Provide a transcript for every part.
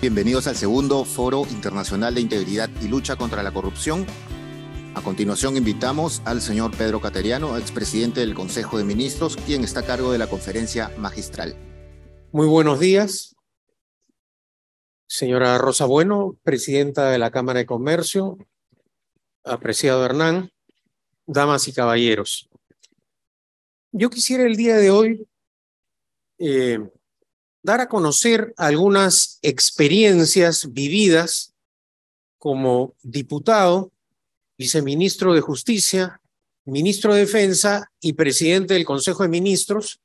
Bienvenidos al segundo Foro Internacional de Integridad y Lucha contra la Corrupción. A continuación invitamos al señor Pedro Cateriano, expresidente del Consejo de Ministros, quien está a cargo de la conferencia magistral. Muy buenos días. Señora Rosa Bueno, presidenta de la Cámara de Comercio, apreciado Hernán, damas y caballeros. Yo quisiera el día de hoy eh, dar a conocer algunas experiencias vividas como diputado, viceministro de Justicia, ministro de Defensa y presidente del Consejo de Ministros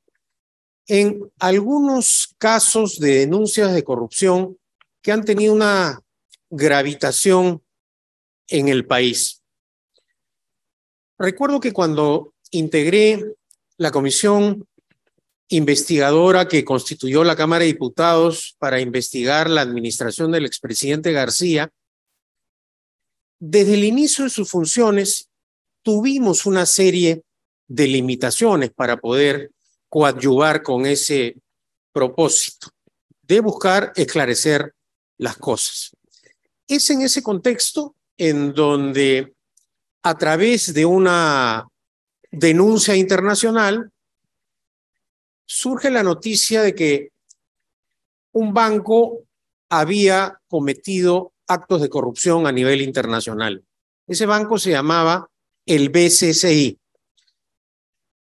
en algunos casos de denuncias de corrupción que han tenido una gravitación en el país. Recuerdo que cuando integré la Comisión investigadora que constituyó la Cámara de Diputados para investigar la administración del expresidente García, desde el inicio de sus funciones tuvimos una serie de limitaciones para poder coadyuvar con ese propósito de buscar esclarecer las cosas. Es en ese contexto en donde a través de una denuncia internacional surge la noticia de que un banco había cometido actos de corrupción a nivel internacional. Ese banco se llamaba el BCCI.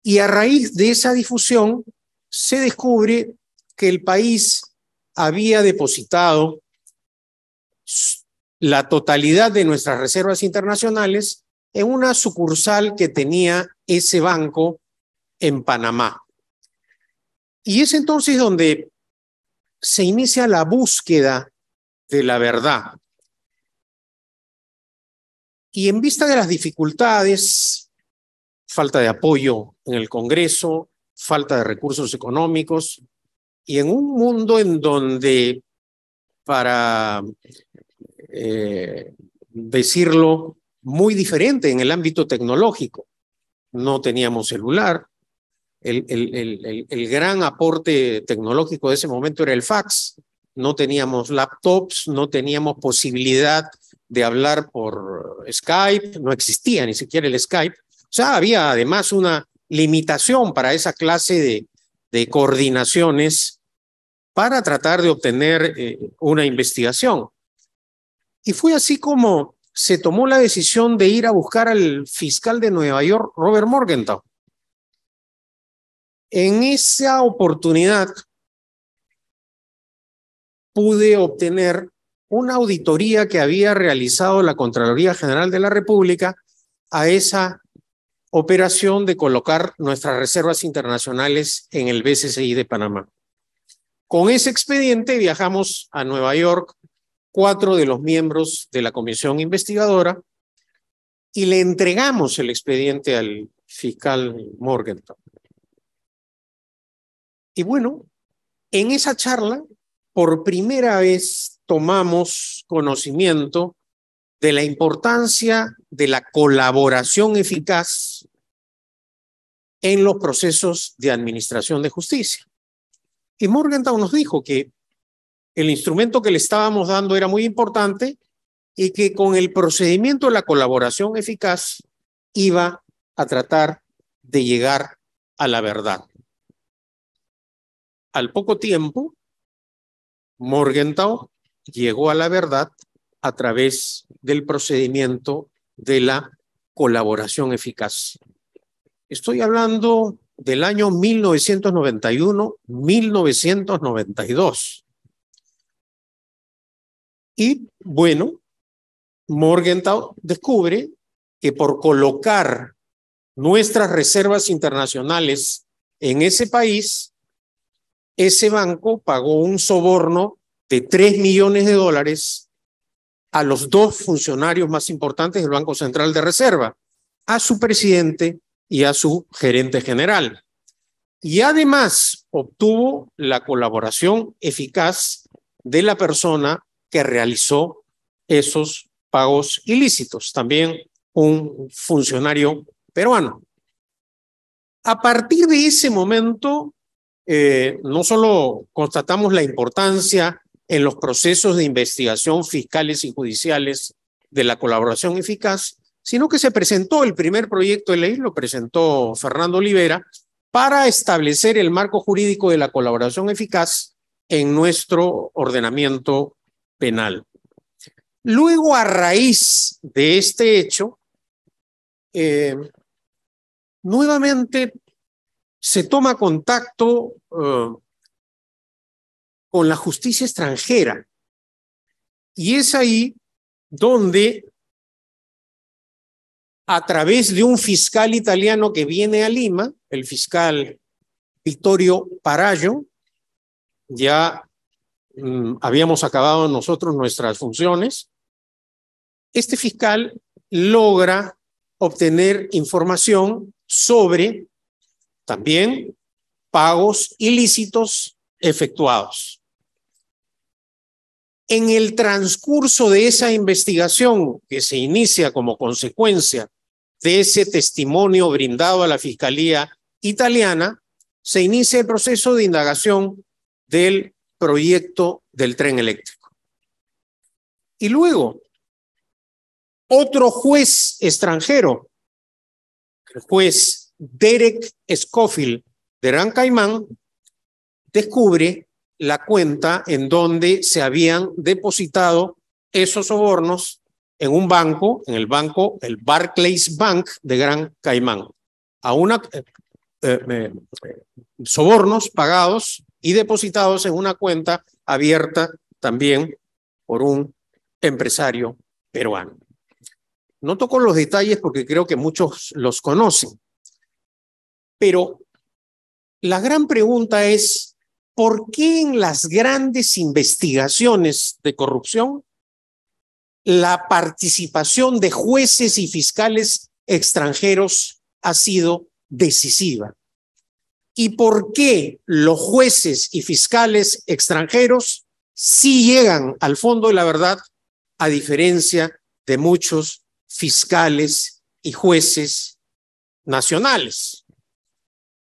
Y a raíz de esa difusión se descubre que el país había depositado la totalidad de nuestras reservas internacionales en una sucursal que tenía ese banco en Panamá. Y es entonces donde se inicia la búsqueda de la verdad. Y en vista de las dificultades, falta de apoyo en el Congreso, falta de recursos económicos, y en un mundo en donde, para eh, decirlo, muy diferente en el ámbito tecnológico, no teníamos celular, el, gran aporte tecnológico de ese momento era el fax. No teníamos laptops, no teníamos posibilidad de hablar por Skype, no existía ni siquiera el Skype. O sea, había además una limitación para esa clase de, coordinaciones para tratar de obtener eh, una investigación. Y fue así como se tomó la decisión de ir a buscar al fiscal de Nueva York, Robert Morgenthau en esa oportunidad pude obtener una auditoría que había realizado la Contraloría General de la República a esa operación de colocar nuestras reservas internacionales en el BCCI de Panamá. Con ese expediente viajamos a Nueva York cuatro de los miembros de la comisión investigadora y le entregamos el expediente al fiscal Morgenthau. Y bueno, en esa charla, por primera vez tomamos conocimiento de la importancia de la colaboración eficaz en los procesos de administración de justicia. Y Morgenthau nos dijo que el instrumento que le estábamos dando era muy importante y que con el procedimiento de la colaboración eficaz iba a tratar de llegar a la verdad. Al poco tiempo, Morgenthau llegó a la verdad a través del procedimiento de la colaboración eficaz. Estoy hablando del año 1991-1992. Y bueno, Morgenthau descubre que por colocar nuestras reservas internacionales en ese país, ese banco pagó un soborno de 3 millones de dólares a los dos funcionarios más importantes del Banco Central de Reserva, a su presidente y a su gerente general. Y además obtuvo la colaboración eficaz de la persona que realizó esos pagos ilícitos, también un funcionario peruano. A partir de ese momento, eh, no solo constatamos la importancia en los procesos de investigación fiscales y judiciales de la colaboración eficaz, sino que se presentó el primer proyecto de ley, lo presentó Fernando Olivera, para establecer el marco jurídico de la colaboración eficaz en nuestro ordenamiento penal. Luego, a raíz de este hecho, eh, nuevamente nuevamente se toma contacto eh, con la justicia extranjera. Y es ahí donde, a través de un fiscal italiano que viene a Lima, el fiscal Vittorio Parallo, ya mm, habíamos acabado nosotros nuestras funciones, este fiscal logra obtener información sobre también pagos ilícitos efectuados. En el transcurso de esa investigación que se inicia como consecuencia de ese testimonio brindado a la Fiscalía italiana, se inicia el proceso de indagación del proyecto del tren eléctrico. Y luego, otro juez extranjero, el juez Derek Scofield de Gran Caimán descubre la cuenta en donde se habían depositado esos sobornos en un banco, en el banco, el Barclays Bank de Gran Caimán, a una, eh, eh, eh, sobornos pagados y depositados en una cuenta abierta también por un empresario peruano. No toco los detalles porque creo que muchos los conocen, pero la gran pregunta es, ¿por qué en las grandes investigaciones de corrupción la participación de jueces y fiscales extranjeros ha sido decisiva? ¿Y por qué los jueces y fiscales extranjeros sí llegan al fondo de la verdad a diferencia de muchos fiscales y jueces nacionales?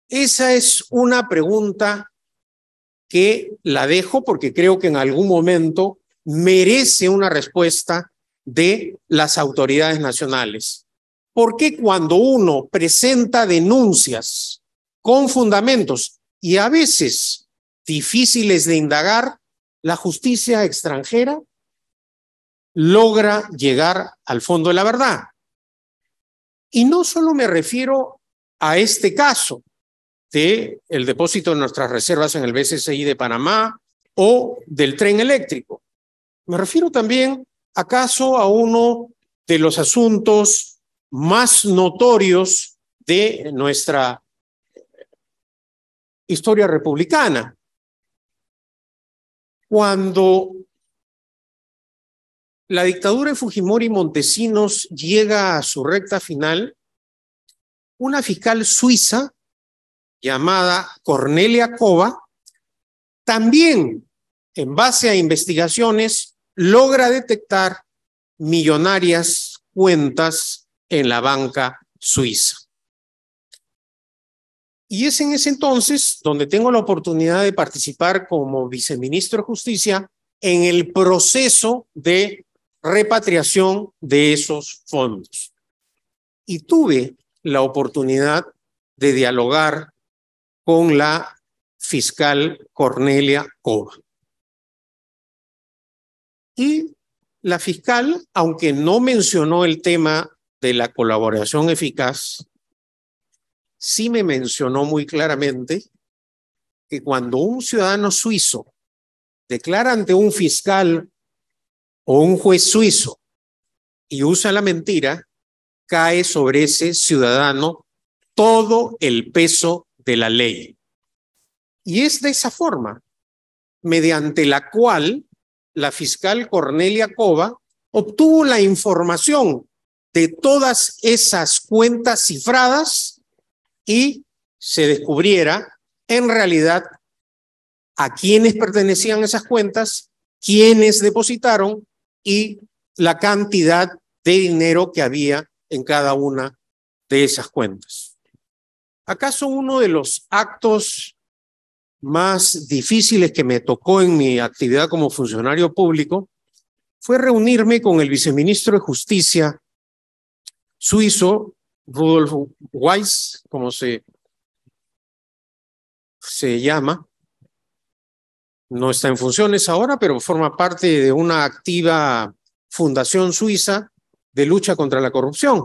Esa es una pregunta que la dejo porque creo que en algún momento merece una respuesta de las autoridades nacionales. porque qué cuando uno presenta denuncias con fundamentos y a veces difíciles de indagar, la justicia extranjera logra llegar al fondo de la verdad? Y no solo me refiero a este caso, de el depósito de nuestras reservas en el BCCI de Panamá o del tren eléctrico. Me refiero también acaso a uno de los asuntos más notorios de nuestra historia republicana. Cuando la dictadura de Fujimori Montesinos llega a su recta final, una fiscal suiza llamada Cornelia Cova, también en base a investigaciones logra detectar millonarias cuentas en la banca suiza. Y es en ese entonces donde tengo la oportunidad de participar como viceministro de Justicia en el proceso de repatriación de esos fondos. Y tuve la oportunidad de dialogar con la fiscal Cornelia Cova. Y la fiscal, aunque no mencionó el tema de la colaboración eficaz, sí me mencionó muy claramente que cuando un ciudadano suizo declara ante un fiscal o un juez suizo y usa la mentira, cae sobre ese ciudadano todo el peso la ley. Y es de esa forma, mediante la cual la fiscal Cornelia Cova obtuvo la información de todas esas cuentas cifradas y se descubriera en realidad a quiénes pertenecían esas cuentas, quiénes depositaron y la cantidad de dinero que había en cada una de esas cuentas. ¿Acaso uno de los actos más difíciles que me tocó en mi actividad como funcionario público fue reunirme con el viceministro de Justicia suizo, Rudolf Weiss, como se, se llama. No está en funciones ahora, pero forma parte de una activa fundación suiza de lucha contra la corrupción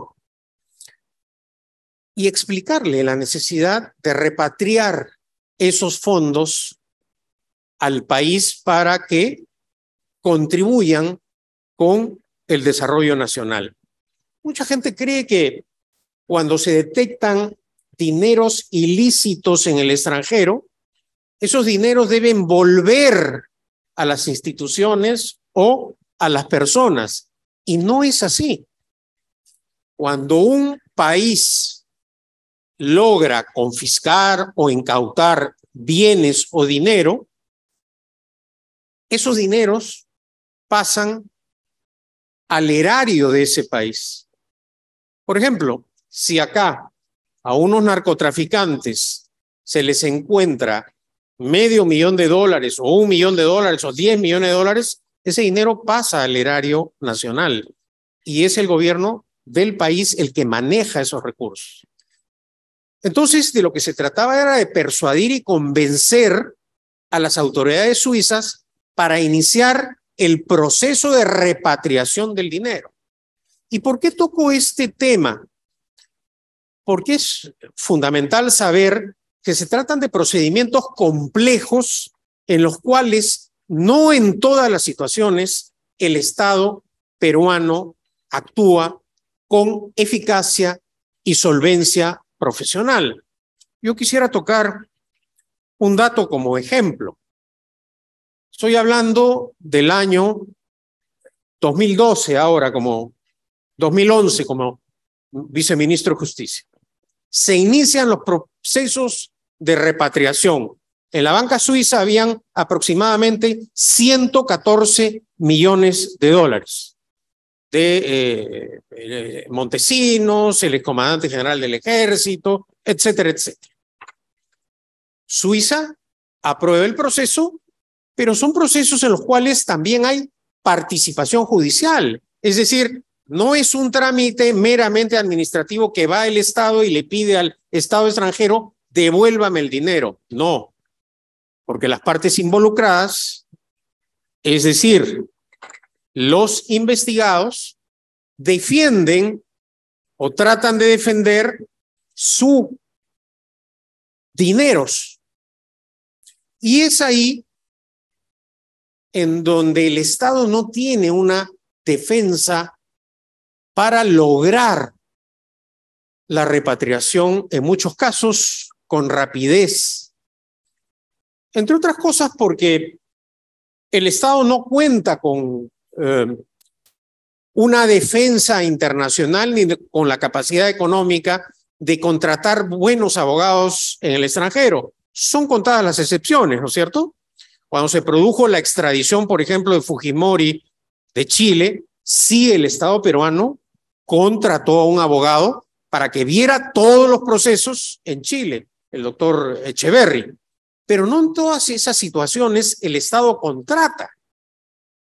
y explicarle la necesidad de repatriar esos fondos al país para que contribuyan con el desarrollo nacional. Mucha gente cree que cuando se detectan dineros ilícitos en el extranjero, esos dineros deben volver a las instituciones o a las personas. Y no es así. Cuando un país logra confiscar o incautar bienes o dinero, esos dineros pasan al erario de ese país. Por ejemplo, si acá a unos narcotraficantes se les encuentra medio millón de dólares o un millón de dólares o diez millones de dólares, ese dinero pasa al erario nacional y es el gobierno del país el que maneja esos recursos. Entonces, de lo que se trataba era de persuadir y convencer a las autoridades suizas para iniciar el proceso de repatriación del dinero. ¿Y por qué toco este tema? Porque es fundamental saber que se tratan de procedimientos complejos en los cuales no en todas las situaciones el Estado peruano actúa con eficacia y solvencia profesional. Yo quisiera tocar un dato como ejemplo. Estoy hablando del año 2012 ahora, como 2011, como viceministro de Justicia. Se inician los procesos de repatriación. En la banca suiza habían aproximadamente 114 millones de dólares de eh, eh, Montesinos, el excomandante general del ejército, etcétera, etcétera. Suiza aprueba el proceso, pero son procesos en los cuales también hay participación judicial. Es decir, no es un trámite meramente administrativo que va el Estado y le pide al Estado extranjero, devuélvame el dinero. No, porque las partes involucradas, es decir, los investigados defienden o tratan de defender sus dineros. Y es ahí en donde el Estado no tiene una defensa para lograr la repatriación en muchos casos con rapidez. Entre otras cosas porque el Estado no cuenta con eh, una defensa internacional ni con la capacidad económica de contratar buenos abogados en el extranjero. Son contadas las excepciones, ¿no es cierto? Cuando se produjo la extradición, por ejemplo, de Fujimori de Chile, sí el Estado peruano contrató a un abogado para que viera todos los procesos en Chile, el doctor Echeverry. Pero no en todas esas situaciones el Estado contrata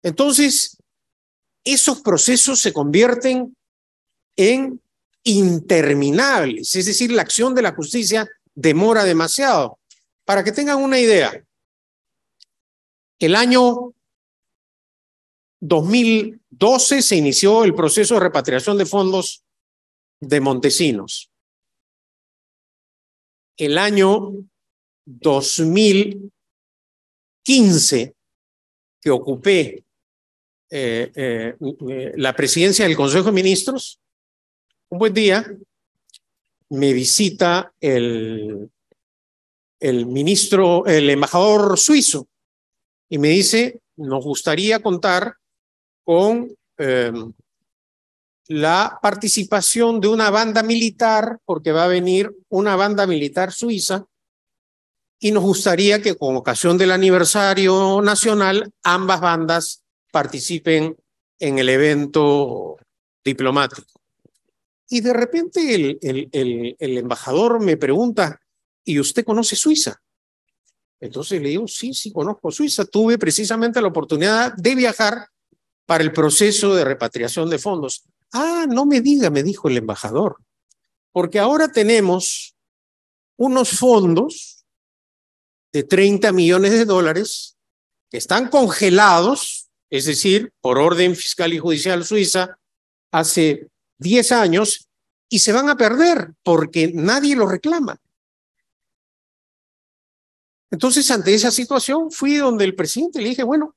entonces, esos procesos se convierten en interminables, es decir, la acción de la justicia demora demasiado. Para que tengan una idea, el año 2012 se inició el proceso de repatriación de fondos de Montesinos. El año 2015 que ocupé eh, eh, eh, la presidencia del Consejo de Ministros, un buen día me visita el, el ministro, el embajador suizo, y me dice, nos gustaría contar con em, la participación de una banda militar, porque va a venir una banda militar suiza, y nos gustaría que con ocasión del aniversario nacional ambas bandas participen en el evento diplomático. Y de repente el, el, embajador me pregunta, ¿y usted conoce Suiza? Entonces le digo, sí, sí, conozco Suiza. Tuve precisamente la oportunidad de viajar para el proceso de repatriación de fondos. Ah, no me diga, me dijo el embajador, porque ahora tenemos unos fondos de 30 millones de dólares que están congelados es decir, por orden fiscal y judicial suiza, hace 10 años y se van a perder porque nadie lo reclama. Entonces, ante esa situación, fui donde el presidente le dije, bueno,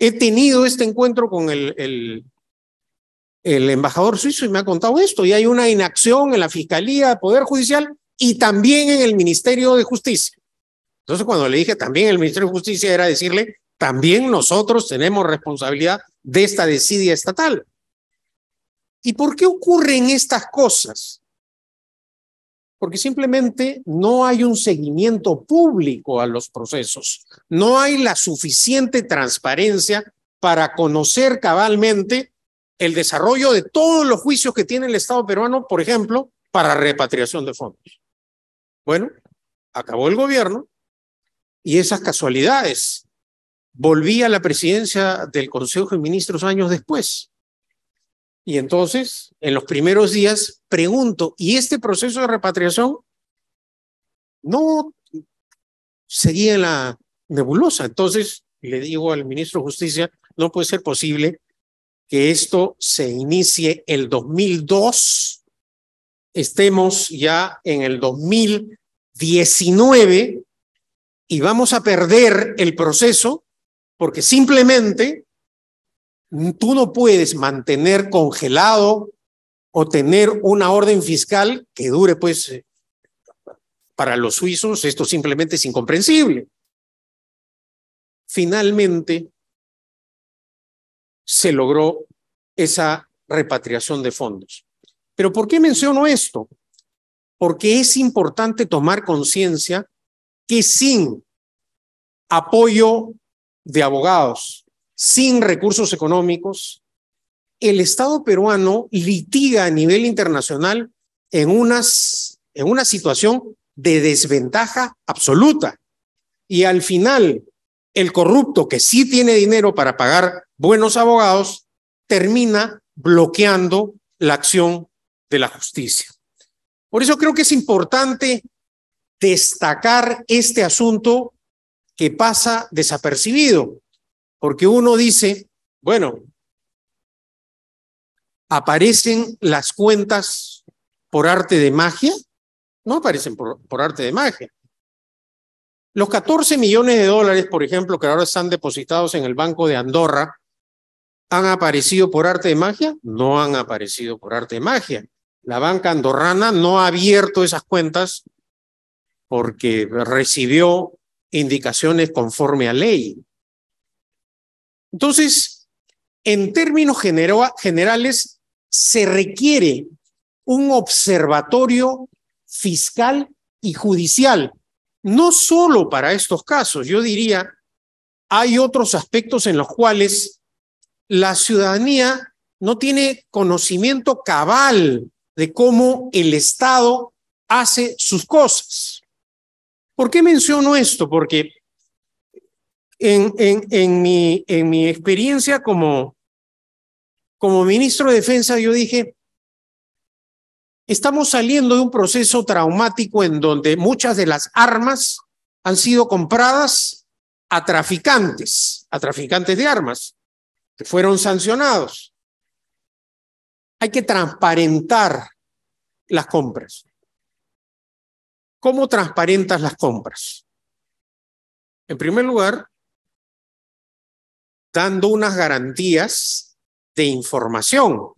he tenido este encuentro con el, embajador suizo y me ha contado esto, y hay una inacción en la Fiscalía, Poder Judicial y también en el Ministerio de Justicia. Entonces, cuando le dije también el Ministerio de Justicia, era decirle, también nosotros tenemos responsabilidad de esta desidia estatal. ¿Y por qué ocurren estas cosas? Porque simplemente no hay un seguimiento público a los procesos, no hay la suficiente transparencia para conocer cabalmente el desarrollo de todos los juicios que tiene el Estado peruano, por ejemplo, para repatriación de fondos. Bueno, acabó el gobierno y esas casualidades volví a la presidencia del Consejo de Ministros años después. Y entonces, en los primeros días, pregunto, ¿y este proceso de repatriación no seguía en la nebulosa? Entonces, le digo al ministro de Justicia, no puede ser posible que esto se inicie el 2002, estemos ya en el 2019 y vamos a perder el proceso porque simplemente tú no puedes mantener congelado o tener una orden fiscal que dure, pues, para los suizos esto simplemente es incomprensible. Finalmente, se logró esa repatriación de fondos. Pero ¿por qué menciono esto? Porque es importante tomar conciencia que sin apoyo de abogados sin recursos económicos, el Estado peruano litiga a nivel internacional en, en una situación de desventaja absoluta. Y al final, el corrupto que sí tiene dinero para pagar buenos abogados, termina bloqueando la acción de la justicia. Por eso creo que es importante destacar este asunto que pasa desapercibido, porque uno dice, bueno, aparecen las cuentas por arte de magia, no aparecen por, por arte de magia. Los 14 millones de dólares, por ejemplo, que ahora están depositados en el Banco de Andorra, ¿han aparecido por arte de magia? No han aparecido por arte de magia. La banca andorrana no ha abierto esas cuentas porque recibió indicaciones conforme a ley. Entonces, en términos generales, se requiere un observatorio fiscal y judicial, no solo para estos casos, yo diría, hay otros aspectos en los cuales la ciudadanía no tiene conocimiento cabal de cómo el Estado hace sus cosas. ¿Por qué menciono esto? Porque en, mi, experiencia como, como ministro de Defensa, yo dije, estamos saliendo de un proceso traumático en donde muchas de las armas han sido compradas a traficantes, a traficantes de armas, que fueron sancionados. Hay que transparentar las compras. ¿Cómo transparentas las compras? En primer lugar, dando unas garantías de información,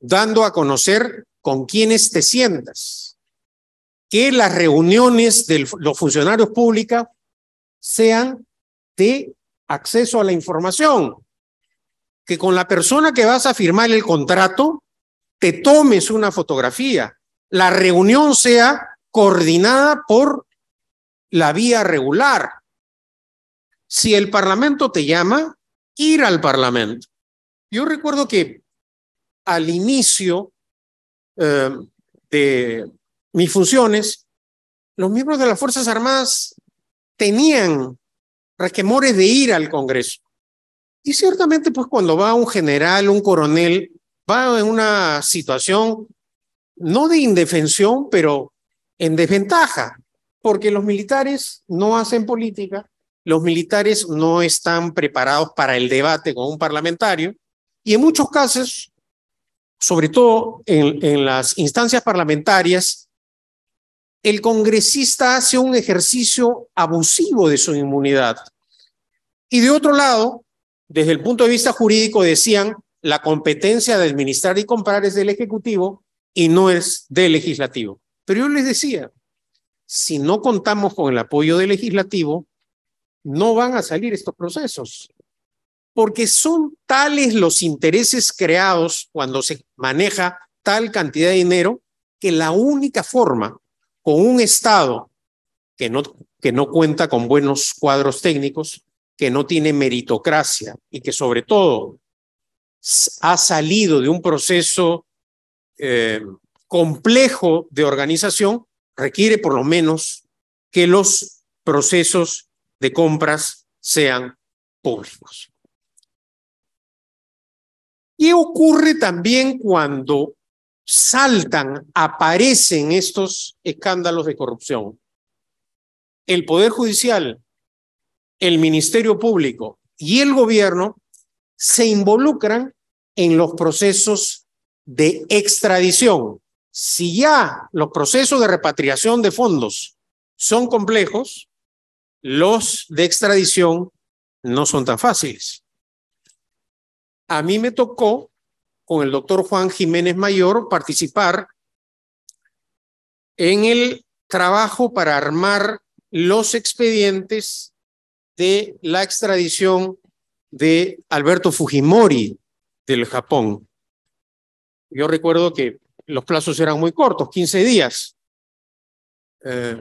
dando a conocer con quiénes te sientas, que las reuniones de los funcionarios públicos sean de acceso a la información, que con la persona que vas a firmar el contrato te tomes una fotografía, la reunión sea coordinada por la vía regular. Si el Parlamento te llama, ir al Parlamento. Yo recuerdo que al inicio eh, de mis funciones, los miembros de las Fuerzas Armadas tenían requemores de ir al Congreso. Y ciertamente, pues cuando va un general, un coronel, va en una situación no de indefensión, pero en desventaja, porque los militares no hacen política, los militares no están preparados para el debate con un parlamentario y en muchos casos, sobre todo en, las instancias parlamentarias, el congresista hace un ejercicio abusivo de su inmunidad. Y de otro lado, desde el punto de vista jurídico, decían, la competencia de administrar y comprar es del Ejecutivo y no es del Legislativo. Pero yo les decía, si no contamos con el apoyo del legislativo, no van a salir estos procesos, porque son tales los intereses creados cuando se maneja tal cantidad de dinero que la única forma con un Estado que no, que no cuenta con buenos cuadros técnicos, que no tiene meritocracia y que sobre todo ha salido de un proceso eh, complejo de organización requiere por lo menos que los procesos de compras sean públicos. Y ocurre también cuando saltan, aparecen estos escándalos de corrupción? El Poder Judicial, el Ministerio Público y el gobierno se involucran en los procesos de extradición si ya los procesos de repatriación de fondos son complejos, los de extradición no son tan fáciles. A mí me tocó con el doctor Juan Jiménez Mayor participar en el trabajo para armar los expedientes de la extradición de Alberto Fujimori del Japón. Yo recuerdo que los plazos eran muy cortos, 15 días. Eh,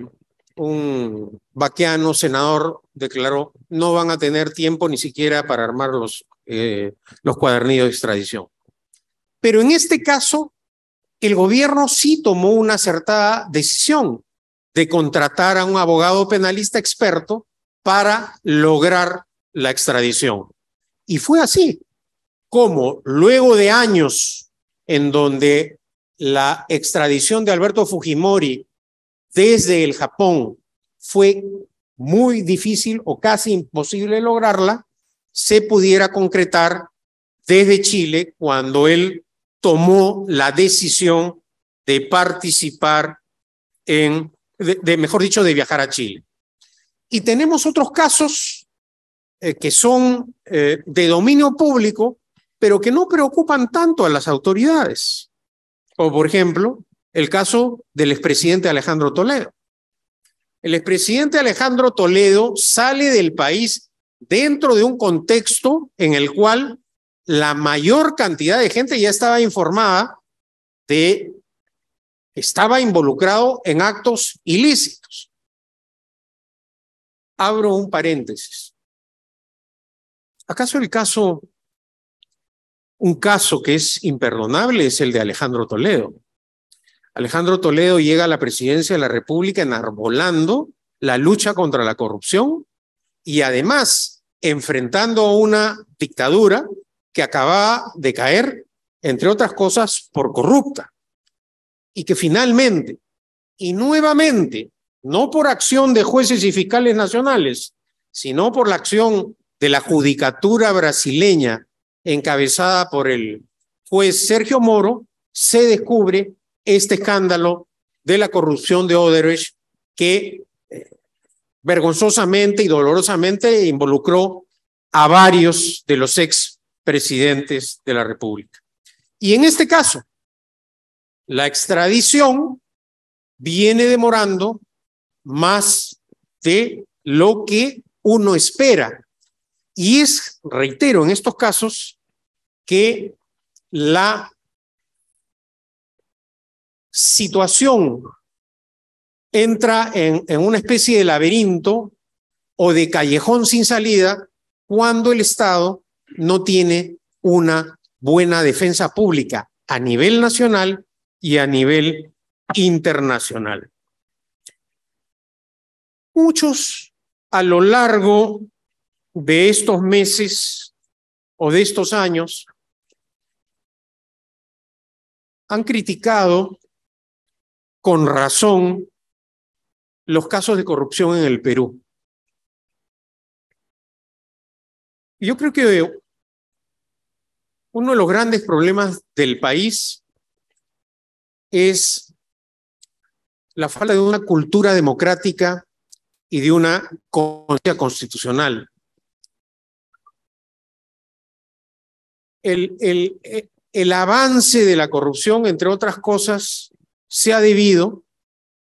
un vaqueano senador declaró, no van a tener tiempo ni siquiera para armar los, eh, los cuadernillos de extradición. Pero en este caso, el gobierno sí tomó una acertada decisión de contratar a un abogado penalista experto para lograr la extradición. Y fue así como luego de años en donde la extradición de Alberto Fujimori desde el Japón fue muy difícil o casi imposible lograrla, se pudiera concretar desde Chile cuando él tomó la decisión de participar en, de, mejor dicho, de viajar a Chile. Y tenemos otros casos eh, que son eh, de dominio público, pero que no preocupan tanto a las autoridades. O, por ejemplo, el caso del expresidente Alejandro Toledo. El expresidente Alejandro Toledo sale del país dentro de un contexto en el cual la mayor cantidad de gente ya estaba informada de que estaba involucrado en actos ilícitos. Abro un paréntesis. ¿Acaso el caso un caso que es imperdonable es el de Alejandro Toledo. Alejandro Toledo llega a la presidencia de la República enarbolando la lucha contra la corrupción y además enfrentando una dictadura que acababa de caer, entre otras cosas, por corrupta. Y que finalmente, y nuevamente, no por acción de jueces y fiscales nacionales, sino por la acción de la judicatura brasileña encabezada por el juez Sergio Moro, se descubre este escándalo de la corrupción de Odebrecht que eh, vergonzosamente y dolorosamente involucró a varios de los ex presidentes de la República. Y en este caso, la extradición viene demorando más de lo que uno espera y es, reitero, en estos casos que la situación entra en, una especie de laberinto o de callejón sin salida cuando el Estado no tiene una buena defensa pública a nivel nacional y a nivel internacional. Muchos a lo largo de estos meses o de estos años han criticado con razón los casos de corrupción en el Perú. Yo creo que uno de los grandes problemas del país es la falta de una cultura democrática y de una conciencia constitucional. el, eh, el, avance de la corrupción, entre otras cosas, se ha debido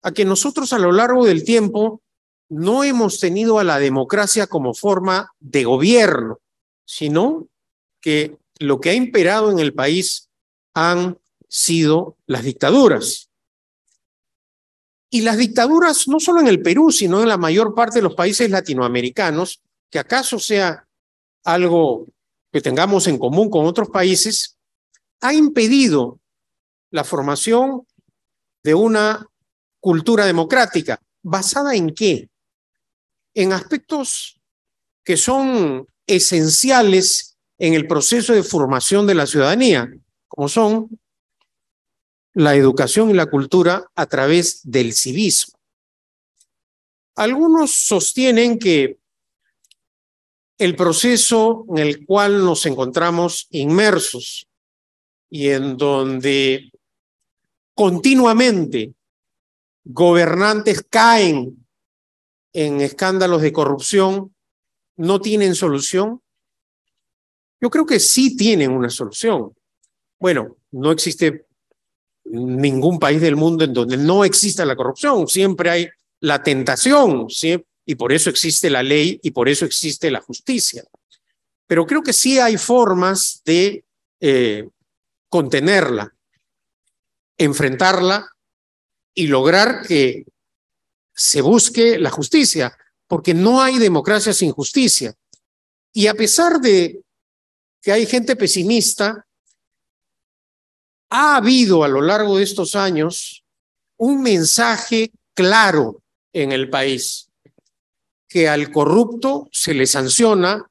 a que nosotros a lo largo del tiempo no hemos tenido a la democracia como forma de gobierno, sino que lo que ha imperado en el país han sido las dictaduras. Y las dictaduras, no solo en el Perú, sino en la mayor parte de los países latinoamericanos, que acaso sea algo que tengamos en común con otros países, ha impedido la formación de una cultura democrática. ¿Basada en qué? En aspectos que son esenciales en el proceso de formación de la ciudadanía, como son la educación y la cultura a través del civismo. Algunos sostienen que el proceso en el cual nos encontramos inmersos y en donde continuamente gobernantes caen en escándalos de corrupción, no tienen solución? Yo creo que sí tienen una solución. Bueno, no existe ningún país del mundo en donde no exista la corrupción, siempre hay la tentación, siempre y por eso existe la ley y por eso existe la justicia. Pero creo que sí hay formas de eh, contenerla, enfrentarla y lograr que se busque la justicia, porque no hay democracia sin justicia. Y a pesar de que hay gente pesimista, ha habido a lo largo de estos años un mensaje claro en el país que al corrupto se le sanciona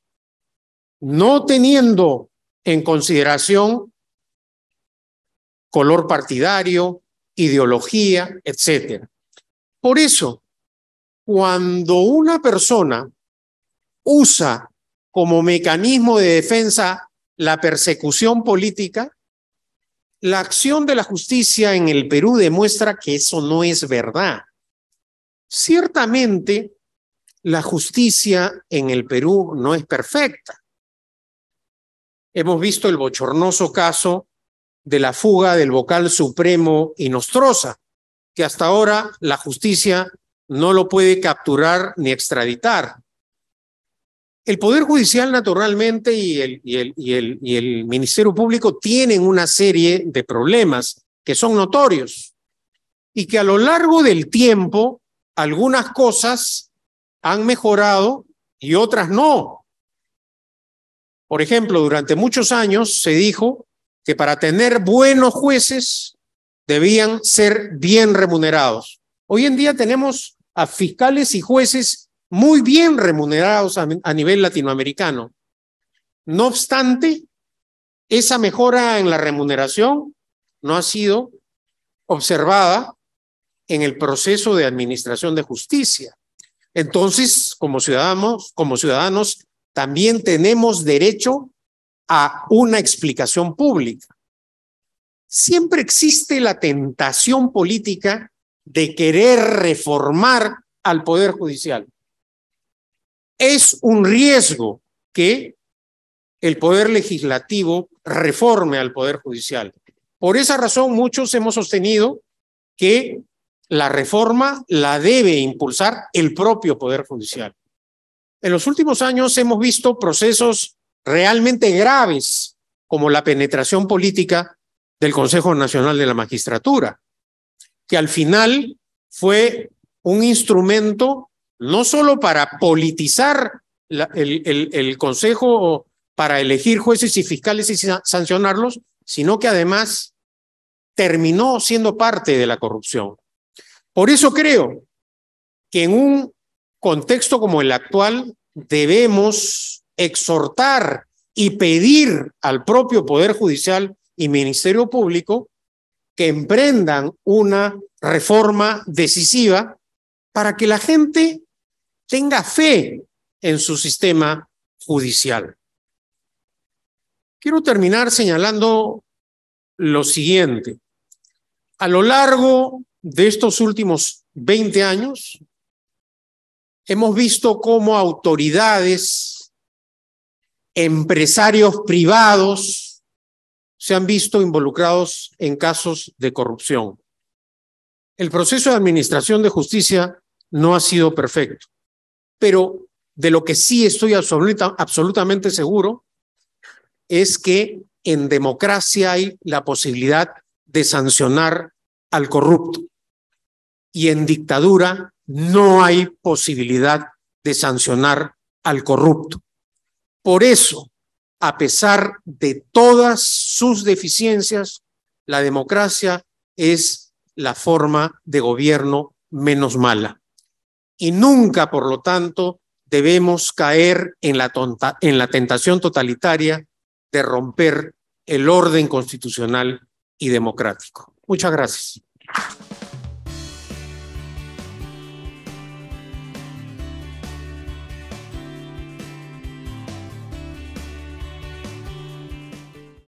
no teniendo en consideración color partidario, ideología, etc. Por eso, cuando una persona usa como mecanismo de defensa la persecución política, la acción de la justicia en el Perú demuestra que eso no es verdad. Ciertamente, la justicia en el Perú no es perfecta. Hemos visto el bochornoso caso de la fuga del vocal supremo y Nostrosa, que hasta ahora la justicia no lo puede capturar ni extraditar. El Poder Judicial, naturalmente, y el, y el, y el Ministerio Público tienen una serie de problemas que son notorios y que a lo largo del tiempo algunas cosas han mejorado y otras no. Por ejemplo, durante muchos años se dijo que para tener buenos jueces debían ser bien remunerados. Hoy en día tenemos a fiscales y jueces muy bien remunerados a, nivel latinoamericano. No obstante, esa mejora en la remuneración no ha sido observada en el proceso de administración de justicia. Entonces, como ciudadanos, como ciudadanos, también tenemos derecho a una explicación pública. Siempre existe la tentación política de querer reformar al Poder Judicial. Es un riesgo que el Poder Legislativo reforme al Poder Judicial. Por esa razón, muchos hemos sostenido que la reforma la debe impulsar el propio Poder Judicial. En los últimos años hemos visto procesos realmente graves, como la penetración política del Consejo Nacional de la Magistratura, que al final fue un instrumento no solo para politizar el, el Consejo para elegir jueces y fiscales y sancionarlos, sino que además terminó siendo parte de la corrupción. Por eso creo que en un contexto como el actual debemos exhortar y pedir al propio Poder Judicial y Ministerio Público que emprendan una reforma decisiva para que la gente tenga fe en su sistema judicial. Quiero terminar señalando lo siguiente. A lo largo de estos últimos 20 años, hemos visto cómo autoridades, empresarios privados, se han visto involucrados en casos de corrupción. El proceso de administración de justicia no ha sido perfecto, pero de lo que sí estoy absolutamente seguro es que en democracia hay la posibilidad de sancionar al corrupto y en dictadura no hay posibilidad de sancionar al corrupto. Por eso, a pesar de todas sus deficiencias, la democracia es la forma de gobierno menos mala. Y nunca, por lo tanto, debemos caer en la, la tentación totalitaria de romper el orden constitucional y democrático. Muchas gracias.